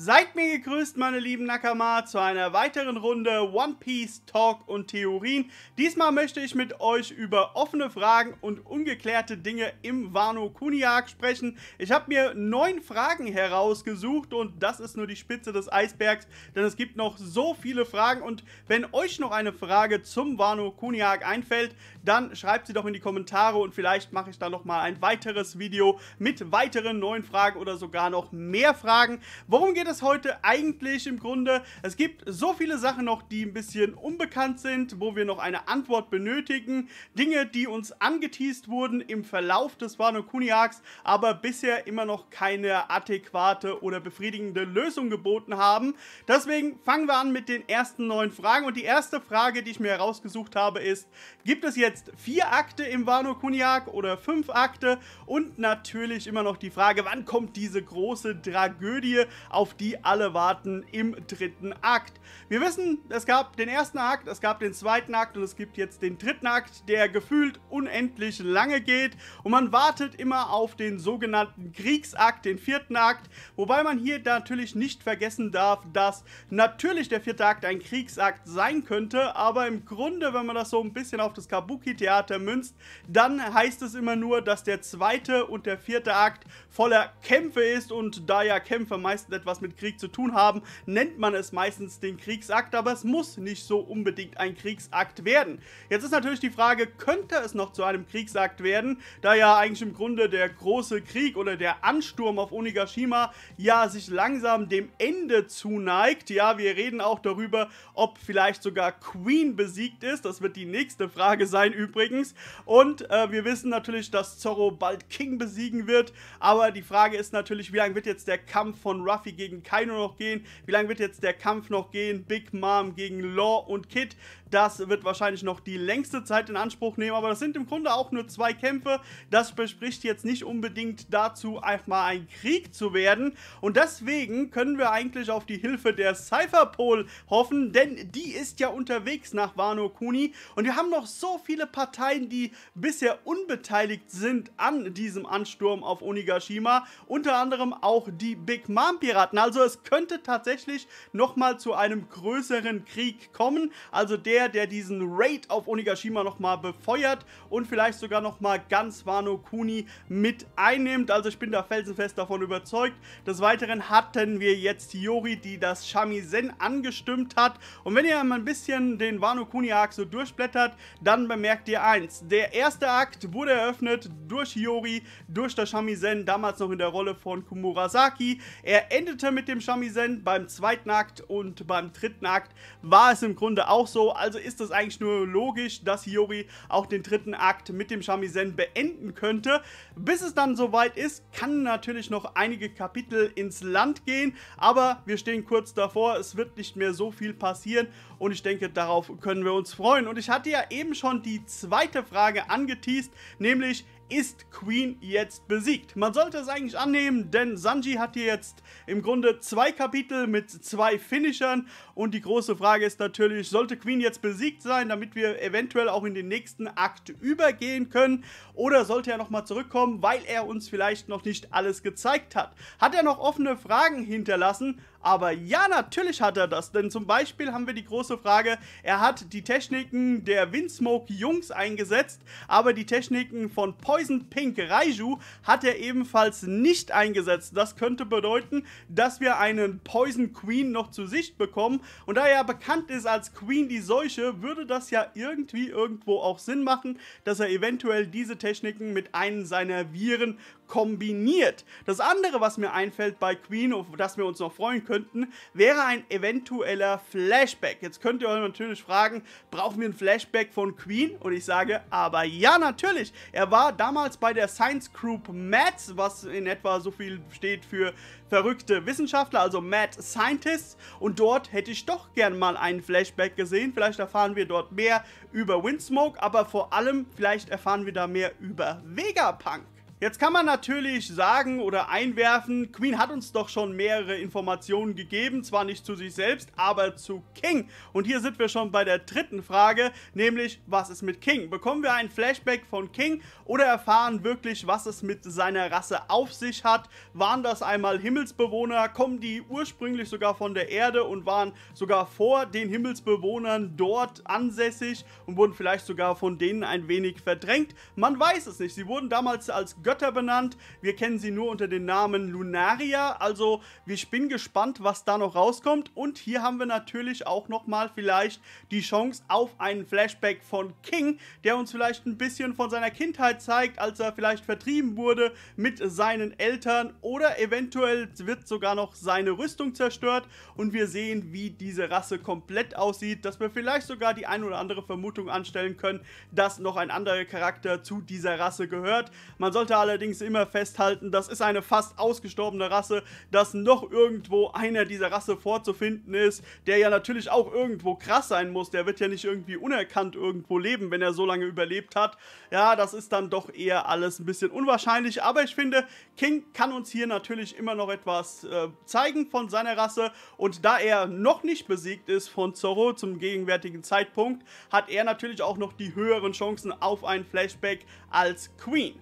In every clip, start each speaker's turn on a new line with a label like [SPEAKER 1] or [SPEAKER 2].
[SPEAKER 1] Seid mir gegrüßt, meine lieben Nakama, zu einer weiteren Runde One Piece Talk und Theorien. Diesmal möchte ich mit euch über offene Fragen und ungeklärte Dinge im Wano Kuniak sprechen. Ich habe mir neun Fragen herausgesucht und das ist nur die Spitze des Eisbergs, denn es gibt noch so viele Fragen. Und wenn euch noch eine Frage zum Wano Kuniak einfällt, dann schreibt sie doch in die Kommentare und vielleicht mache ich da nochmal ein weiteres Video mit weiteren neun Fragen oder sogar noch mehr Fragen. Worum geht das heute eigentlich im Grunde. Es gibt so viele Sachen noch, die ein bisschen unbekannt sind, wo wir noch eine Antwort benötigen. Dinge, die uns angeteased wurden im Verlauf des Wano Kuni Arcs, aber bisher immer noch keine adäquate oder befriedigende Lösung geboten haben. Deswegen fangen wir an mit den ersten neun Fragen. Und die erste Frage, die ich mir herausgesucht habe, ist, gibt es jetzt vier Akte im Wano Kuni Arc oder fünf Akte? Und natürlich immer noch die Frage, wann kommt diese große Tragödie auf auf die alle warten im dritten Akt. Wir wissen, es gab den ersten Akt, es gab den zweiten Akt und es gibt jetzt den dritten Akt, der gefühlt unendlich lange geht und man wartet immer auf den sogenannten Kriegsakt, den vierten Akt, wobei man hier natürlich nicht vergessen darf, dass natürlich der vierte Akt ein Kriegsakt sein könnte, aber im Grunde, wenn man das so ein bisschen auf das Kabuki-Theater münzt, dann heißt es immer nur, dass der zweite und der vierte Akt voller Kämpfe ist und da ja Kämpfe meistens etwas was mit Krieg zu tun haben, nennt man es meistens den Kriegsakt, aber es muss nicht so unbedingt ein Kriegsakt werden. Jetzt ist natürlich die Frage, könnte es noch zu einem Kriegsakt werden, da ja eigentlich im Grunde der große Krieg oder der Ansturm auf Onigashima ja sich langsam dem Ende zuneigt. Ja, wir reden auch darüber, ob vielleicht sogar Queen besiegt ist. Das wird die nächste Frage sein übrigens. Und äh, wir wissen natürlich, dass Zorro bald King besiegen wird. Aber die Frage ist natürlich, wie lange wird jetzt der Kampf von Ruffy gegen gegen Kaino noch gehen? Wie lange wird jetzt der Kampf noch gehen? Big Mom gegen Law und Kid. Das wird wahrscheinlich noch die längste Zeit in Anspruch nehmen, aber das sind im Grunde auch nur zwei Kämpfe. Das bespricht jetzt nicht unbedingt dazu, einmal ein Krieg zu werden. Und deswegen können wir eigentlich auf die Hilfe der Cypherpol hoffen, denn die ist ja unterwegs nach Wano Kuni. Und wir haben noch so viele Parteien, die bisher unbeteiligt sind an diesem Ansturm auf Onigashima. Unter anderem auch die Big Mom Piraten. Also es könnte tatsächlich nochmal zu einem größeren Krieg kommen. Also der der, der diesen Raid auf Onigashima nochmal befeuert und vielleicht sogar nochmal ganz Wano Kuni mit einnimmt. Also ich bin da felsenfest davon überzeugt. Des Weiteren hatten wir jetzt Hiyori, die das Shamisen angestimmt hat. Und wenn ihr mal ein bisschen den Wano Kuni Arc so durchblättert, dann bemerkt ihr eins. Der erste Akt wurde eröffnet durch Hiyori, durch das Shamisen, damals noch in der Rolle von Kumurasaki. Er endete mit dem Shamisen beim zweiten Akt und beim dritten Akt war es im Grunde auch so. Also also ist es eigentlich nur logisch, dass Hiyori auch den dritten Akt mit dem Shamisen beenden könnte. Bis es dann soweit ist, kann natürlich noch einige Kapitel ins Land gehen, aber wir stehen kurz davor, es wird nicht mehr so viel passieren und ich denke, darauf können wir uns freuen. Und ich hatte ja eben schon die zweite Frage angeteased, nämlich ist Queen jetzt besiegt. Man sollte es eigentlich annehmen, denn Sanji hat hier jetzt im Grunde zwei Kapitel mit zwei Finishern und die große Frage ist natürlich, sollte Queen jetzt besiegt sein, damit wir eventuell auch in den nächsten Akt übergehen können oder sollte er nochmal zurückkommen, weil er uns vielleicht noch nicht alles gezeigt hat. Hat er noch offene Fragen hinterlassen? Aber ja, natürlich hat er das, denn zum Beispiel haben wir die große Frage, er hat die Techniken der Windsmoke Jungs eingesetzt, aber die Techniken von Poison Pink Raiju hat er ebenfalls nicht eingesetzt. Das könnte bedeuten, dass wir einen Poison Queen noch zu Sicht bekommen und da er ja bekannt ist als Queen die Seuche, würde das ja irgendwie irgendwo auch Sinn machen, dass er eventuell diese Techniken mit einem seiner Viren kombiniert. Das andere, was mir einfällt bei Queen, auf das wir uns noch freuen können, könnten, wäre ein eventueller Flashback. Jetzt könnt ihr euch natürlich fragen, brauchen wir einen Flashback von Queen? Und ich sage, aber ja, natürlich. Er war damals bei der Science Group Mads, was in etwa so viel steht für verrückte Wissenschaftler, also Mad Scientists. Und dort hätte ich doch gern mal einen Flashback gesehen. Vielleicht erfahren wir dort mehr über Windsmoke, aber vor allem vielleicht erfahren wir da mehr über Vegapunk. Jetzt kann man natürlich sagen oder einwerfen, Queen hat uns doch schon mehrere Informationen gegeben, zwar nicht zu sich selbst, aber zu King. Und hier sind wir schon bei der dritten Frage, nämlich was ist mit King? Bekommen wir ein Flashback von King oder erfahren wirklich, was es mit seiner Rasse auf sich hat? Waren das einmal Himmelsbewohner? Kommen die ursprünglich sogar von der Erde und waren sogar vor den Himmelsbewohnern dort ansässig und wurden vielleicht sogar von denen ein wenig verdrängt? Man weiß es nicht. Sie wurden damals als Götter benannt. Wir kennen sie nur unter dem Namen Lunaria. Also ich bin gespannt, was da noch rauskommt. Und hier haben wir natürlich auch nochmal vielleicht die Chance auf einen Flashback von King, der uns vielleicht ein bisschen von seiner Kindheit zeigt, als er vielleicht vertrieben wurde mit seinen Eltern oder eventuell wird sogar noch seine Rüstung zerstört und wir sehen, wie diese Rasse komplett aussieht, dass wir vielleicht sogar die ein oder andere Vermutung anstellen können, dass noch ein anderer Charakter zu dieser Rasse gehört. Man sollte allerdings immer festhalten, das ist eine fast ausgestorbene Rasse, dass noch irgendwo einer dieser Rasse vorzufinden ist, der ja natürlich auch irgendwo krass sein muss. Der wird ja nicht irgendwie unerkannt irgendwo leben, wenn er so lange überlebt hat. Ja, das ist dann doch eher alles ein bisschen unwahrscheinlich. Aber ich finde, King kann uns hier natürlich immer noch etwas äh, zeigen von seiner Rasse. Und da er noch nicht besiegt ist von Zorro zum gegenwärtigen Zeitpunkt, hat er natürlich auch noch die höheren Chancen auf ein Flashback als Queen.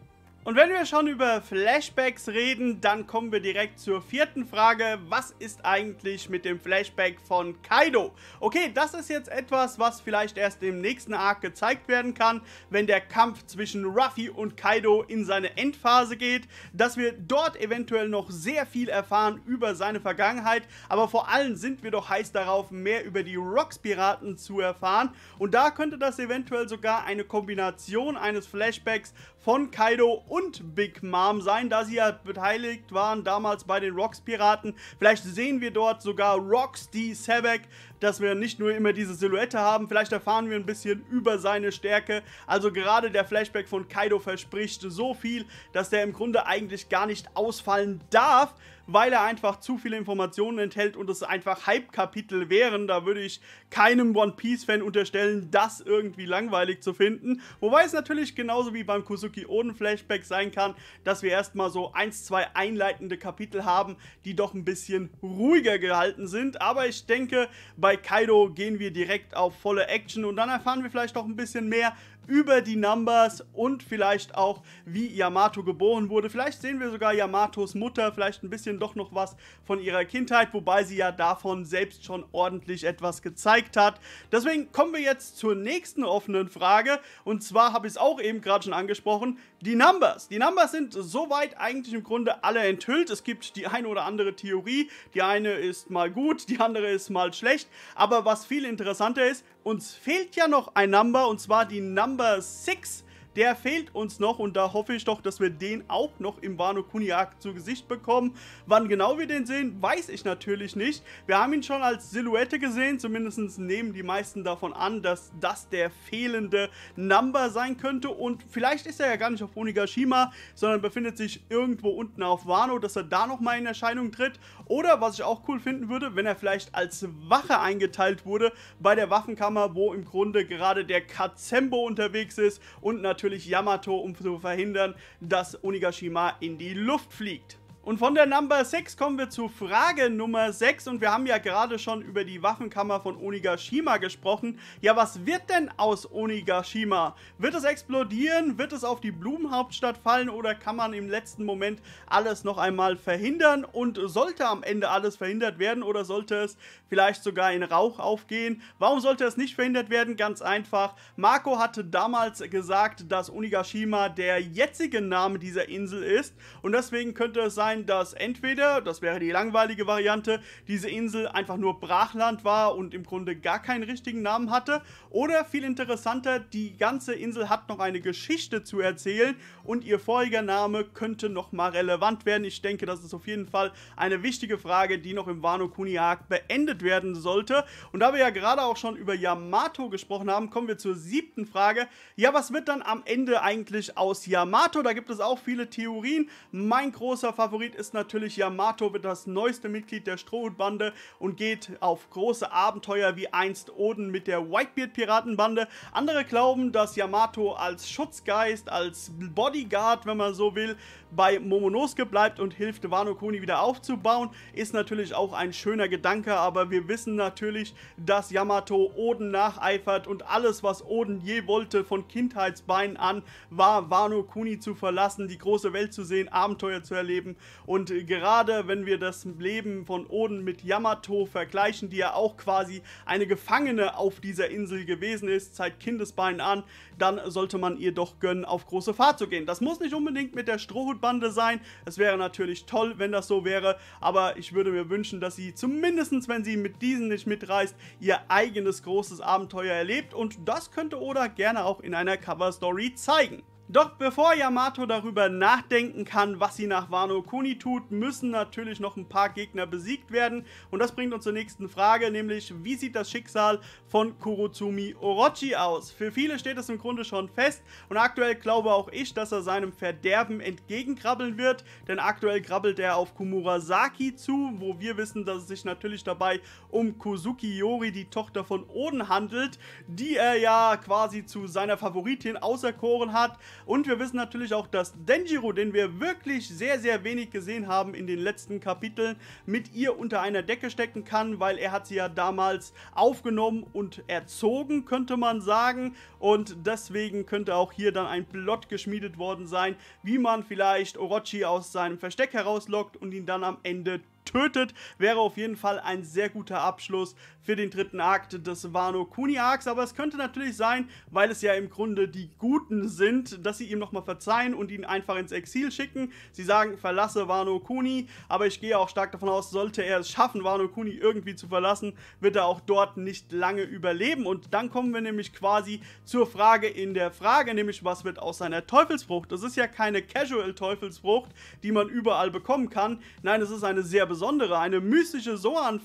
[SPEAKER 1] Und wenn wir schon über Flashbacks reden, dann kommen wir direkt zur vierten Frage. Was ist eigentlich mit dem Flashback von Kaido? Okay, das ist jetzt etwas, was vielleicht erst im nächsten Arc gezeigt werden kann, wenn der Kampf zwischen Ruffy und Kaido in seine Endphase geht, dass wir dort eventuell noch sehr viel erfahren über seine Vergangenheit, aber vor allem sind wir doch heiß darauf, mehr über die Rocks-Piraten zu erfahren und da könnte das eventuell sogar eine Kombination eines Flashbacks von Kaido und und Big Mom sein, da sie ja beteiligt waren damals bei den Rocks Piraten. Vielleicht sehen wir dort sogar Rocks, die Sebek dass wir nicht nur immer diese Silhouette haben, vielleicht erfahren wir ein bisschen über seine Stärke. Also gerade der Flashback von Kaido verspricht so viel, dass der im Grunde eigentlich gar nicht ausfallen darf, weil er einfach zu viele Informationen enthält und es einfach Hype-Kapitel wären. Da würde ich keinem One Piece-Fan unterstellen, das irgendwie langweilig zu finden. Wobei es natürlich genauso wie beim Kusuki Oden-Flashback sein kann, dass wir erstmal so eins, zwei einleitende Kapitel haben, die doch ein bisschen ruhiger gehalten sind. Aber ich denke, bei bei Kaido gehen wir direkt auf volle Action und dann erfahren wir vielleicht noch ein bisschen mehr über die Numbers und vielleicht auch, wie Yamato geboren wurde. Vielleicht sehen wir sogar Yamatos Mutter, vielleicht ein bisschen doch noch was von ihrer Kindheit, wobei sie ja davon selbst schon ordentlich etwas gezeigt hat. Deswegen kommen wir jetzt zur nächsten offenen Frage und zwar habe ich es auch eben gerade schon angesprochen, die Numbers. Die Numbers sind soweit eigentlich im Grunde alle enthüllt. Es gibt die eine oder andere Theorie, die eine ist mal gut, die andere ist mal schlecht. Aber was viel interessanter ist, uns fehlt ja noch ein Number und zwar die Number 6. Der fehlt uns noch und da hoffe ich doch, dass wir den auch noch im Wano Kuniak zu Gesicht bekommen. Wann genau wir den sehen, weiß ich natürlich nicht. Wir haben ihn schon als Silhouette gesehen, zumindest nehmen die meisten davon an, dass das der fehlende Number sein könnte und vielleicht ist er ja gar nicht auf Onigashima, sondern befindet sich irgendwo unten auf Wano, dass er da nochmal in Erscheinung tritt oder was ich auch cool finden würde, wenn er vielleicht als Wache eingeteilt wurde bei der Waffenkammer, wo im Grunde gerade der Kazembo unterwegs ist und natürlich natürlich Yamato, um zu verhindern, dass Onigashima in die Luft fliegt. Und von der Number 6 kommen wir zu Frage Nummer 6 und wir haben ja gerade schon über die Waffenkammer von Onigashima gesprochen. Ja, was wird denn aus Onigashima? Wird es explodieren? Wird es auf die Blumenhauptstadt fallen oder kann man im letzten Moment alles noch einmal verhindern? Und sollte am Ende alles verhindert werden oder sollte es vielleicht sogar in Rauch aufgehen? Warum sollte es nicht verhindert werden? Ganz einfach. Marco hatte damals gesagt, dass Onigashima der jetzige Name dieser Insel ist und deswegen könnte es sein, sein, dass entweder, das wäre die langweilige Variante, diese Insel einfach nur Brachland war und im Grunde gar keinen richtigen Namen hatte, oder viel interessanter, die ganze Insel hat noch eine Geschichte zu erzählen und ihr voriger Name könnte nochmal relevant werden. Ich denke, das ist auf jeden Fall eine wichtige Frage, die noch im Wano Kuniak beendet werden sollte. Und da wir ja gerade auch schon über Yamato gesprochen haben, kommen wir zur siebten Frage. Ja, was wird dann am Ende eigentlich aus Yamato? Da gibt es auch viele Theorien. Mein großer Favorit Favorit ist natürlich Yamato, wird das neueste Mitglied der Strohhutbande und geht auf große Abenteuer wie einst Oden mit der Whitebeard-Piratenbande. Andere glauben, dass Yamato als Schutzgeist, als Bodyguard, wenn man so will, bei Momonosuke bleibt und hilft Wano Kuni wieder aufzubauen. Ist natürlich auch ein schöner Gedanke, aber wir wissen natürlich, dass Yamato Oden nacheifert und alles, was Oden je wollte, von Kindheitsbeinen an, war Wano Kuni zu verlassen, die große Welt zu sehen, Abenteuer zu erleben und gerade wenn wir das Leben von Oden mit Yamato vergleichen, die ja auch quasi eine Gefangene auf dieser Insel gewesen ist, seit Kindesbeinen an, dann sollte man ihr doch gönnen, auf große Fahrt zu gehen. Das muss nicht unbedingt mit der Strohhutbande sein. Es wäre natürlich toll, wenn das so wäre, aber ich würde mir wünschen, dass sie zumindestens, wenn sie mit diesen nicht mitreist, ihr eigenes großes Abenteuer erlebt und das könnte Oda gerne auch in einer Cover-Story zeigen. Doch bevor Yamato darüber nachdenken kann, was sie nach Wano Kuni tut, müssen natürlich noch ein paar Gegner besiegt werden. Und das bringt uns zur nächsten Frage, nämlich wie sieht das Schicksal von Kurozumi Orochi aus? Für viele steht es im Grunde schon fest und aktuell glaube auch ich, dass er seinem Verderben entgegenkrabbeln wird, denn aktuell krabbelt er auf Kumurasaki zu, wo wir wissen, dass es sich natürlich dabei um Kozuki Yori, die Tochter von Oden, handelt, die er ja quasi zu seiner Favoritin auserkoren hat. Und wir wissen natürlich auch, dass Denjiro, den wir wirklich sehr, sehr wenig gesehen haben in den letzten Kapiteln, mit ihr unter einer Decke stecken kann, weil er hat sie ja damals aufgenommen und erzogen, könnte man sagen. Und deswegen könnte auch hier dann ein Plot geschmiedet worden sein, wie man vielleicht Orochi aus seinem Versteck herauslockt und ihn dann am Ende tötet, wäre auf jeden Fall ein sehr guter Abschluss für den dritten Akt des Wano Kuni Arcs. Aber es könnte natürlich sein, weil es ja im Grunde die Guten sind, dass sie ihm nochmal verzeihen und ihn einfach ins Exil schicken. Sie sagen, verlasse Wano Kuni, aber ich gehe auch stark davon aus, sollte er es schaffen, Wano Kuni irgendwie zu verlassen, wird er auch dort nicht lange überleben. Und dann kommen wir nämlich quasi zur Frage in der Frage, nämlich was wird aus seiner Teufelsfrucht? Das ist ja keine Casual Teufelsfrucht, die man überall bekommen kann. Nein, es ist eine sehr besondere besondere, eine mystische soan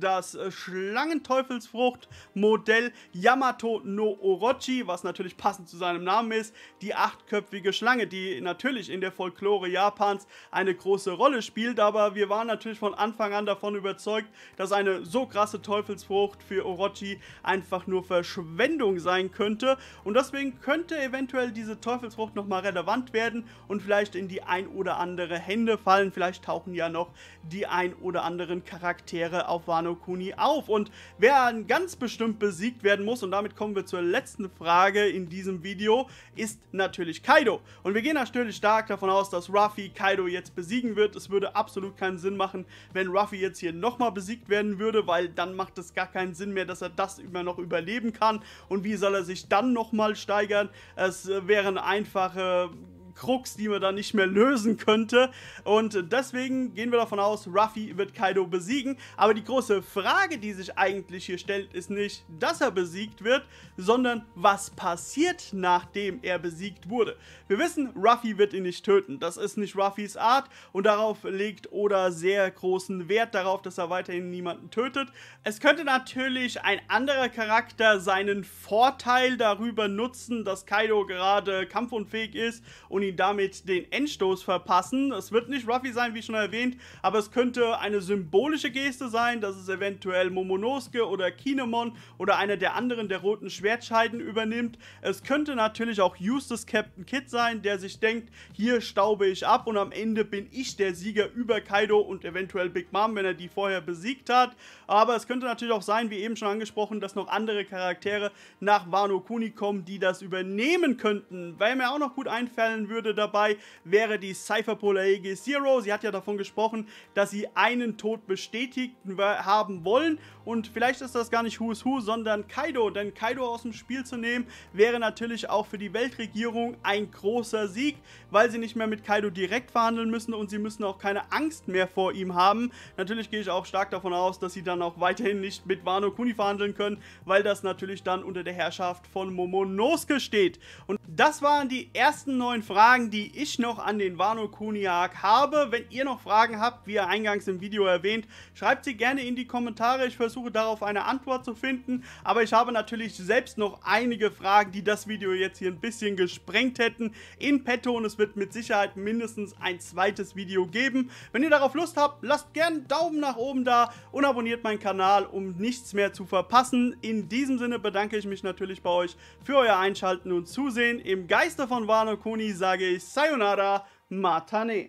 [SPEAKER 1] das Schlangenteufelsfrucht-Modell Yamato no Orochi, was natürlich passend zu seinem Namen ist, die achtköpfige Schlange, die natürlich in der Folklore Japans eine große Rolle spielt, aber wir waren natürlich von Anfang an davon überzeugt, dass eine so krasse Teufelsfrucht für Orochi einfach nur Verschwendung sein könnte und deswegen könnte eventuell diese Teufelsfrucht nochmal relevant werden und vielleicht in die ein oder andere Hände fallen, vielleicht tauchen ja noch die ein oder anderen Charaktere auf Wano Kuni auf. Und wer ganz bestimmt besiegt werden muss, und damit kommen wir zur letzten Frage in diesem Video, ist natürlich Kaido. Und wir gehen natürlich stark davon aus, dass Ruffy Kaido jetzt besiegen wird. Es würde absolut keinen Sinn machen, wenn Ruffy jetzt hier nochmal besiegt werden würde, weil dann macht es gar keinen Sinn mehr, dass er das immer noch überleben kann. Und wie soll er sich dann nochmal steigern? Es wären einfache Krux, die man da nicht mehr lösen könnte. Und deswegen gehen wir davon aus, Ruffy wird Kaido besiegen. Aber die große Frage, die sich eigentlich hier stellt, ist nicht, dass er besiegt wird, sondern was passiert, nachdem er besiegt wurde. Wir wissen, Ruffy wird ihn nicht töten. Das ist nicht Ruffys Art und darauf legt Oda sehr großen Wert darauf, dass er weiterhin niemanden tötet. Es könnte natürlich ein anderer Charakter seinen Vorteil darüber nutzen, dass Kaido gerade kampfunfähig ist und und ihm damit den Endstoß verpassen. Es wird nicht Ruffy sein, wie schon erwähnt, aber es könnte eine symbolische Geste sein, dass es eventuell Momonosuke oder Kinemon oder einer der anderen der roten Schwertscheiden übernimmt. Es könnte natürlich auch Eustace Captain Kid sein, der sich denkt, hier staube ich ab und am Ende bin ich der Sieger über Kaido und eventuell Big Mom, wenn er die vorher besiegt hat. Aber es könnte natürlich auch sein, wie eben schon angesprochen, dass noch andere Charaktere nach Wano Kuni kommen, die das übernehmen könnten. Weil mir auch noch gut einfallen würde dabei wäre die Cypherpolar AEG Zero. Sie hat ja davon gesprochen, dass sie einen Tod bestätigt haben wollen. Und vielleicht ist das gar nicht Who's Who, sondern Kaido. Denn Kaido aus dem Spiel zu nehmen, wäre natürlich auch für die Weltregierung ein großer Sieg, weil sie nicht mehr mit Kaido direkt verhandeln müssen und sie müssen auch keine Angst mehr vor ihm haben. Natürlich gehe ich auch stark davon aus, dass sie dann auch weiterhin nicht mit Wano Kuni verhandeln können, weil das natürlich dann unter der Herrschaft von Momonosuke steht. Und das waren die ersten neun Fragen Fragen, die ich noch an den Wano Kuniak habe. Wenn ihr noch Fragen habt, wie eingangs im Video erwähnt, schreibt sie gerne in die Kommentare. Ich versuche darauf eine Antwort zu finden. Aber ich habe natürlich selbst noch einige Fragen, die das Video jetzt hier ein bisschen gesprengt hätten, in petto. Und es wird mit Sicherheit mindestens ein zweites Video geben. Wenn ihr darauf Lust habt, lasst gerne einen Daumen nach oben da und abonniert meinen Kanal, um nichts mehr zu verpassen. In diesem Sinne bedanke ich mich natürlich bei euch für euer Einschalten und Zusehen. Im Geiste von Wano Kuni sei लागे सायोनारा माथा ने